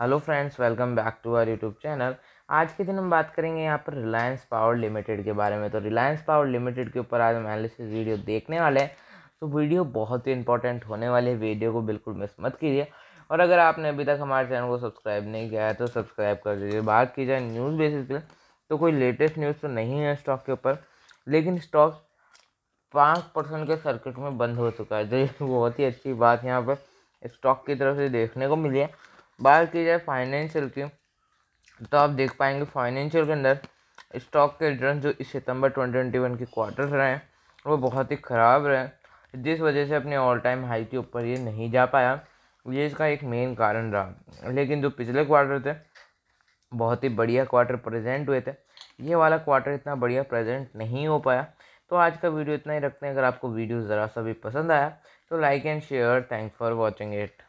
hello friends welcome back to our YouTube channel आज के दिन हम बात करेंगे यहाँ पर रिलायंस पावर लिमिटेड के बारे में तो रिलायंस पावर लिमिटेड के ऊपर आज हम एनालिसिस वीडियो देखने वाले हैं तो वीडियो बहुत ही इंपॉर्टेंट होने वाली है वीडियो को बिल्कुल मिस मत कीजिए और अगर आपने अभी तक हमारे चैनल को सब्सक्राइब नहीं किया है तो सब्सक्राइब कर दीजिए बात की जाए न्यूज़ बेसिस पर तो कोई लेटेस्ट न्यूज़ तो नहीं है स्टॉक के ऊपर लेकिन स्टॉक पाँच परसेंट के सर्किट में बंद हो चुका है जो तो बहुत ही अच्छी बात यहाँ पर स्टॉक की तरफ से देखने को मिली है बात की जाए फाइनेंशियल की तो आप देख पाएंगे फाइनेंशियल के अंदर स्टॉक के रिटर्न जो इस सितंबर 2021 के क्वार्टर रहे हैं वो बहुत ही ख़राब रहे जिस वजह से अपने ऑल टाइम हाई के ऊपर ये नहीं जा पाया ये इसका एक मेन कारण रहा लेकिन जो पिछले क्वार्टर थे बहुत ही बढ़िया क्वार्टर प्रेजेंट हुए थे ये वाला क्वार्टर इतना बढ़िया प्रेजेंट नहीं हो पाया तो आज का वीडियो इतना ही रखते हैं अगर आपको वीडियो ज़रा सा भी पसंद आया तो like and share thanks for watching it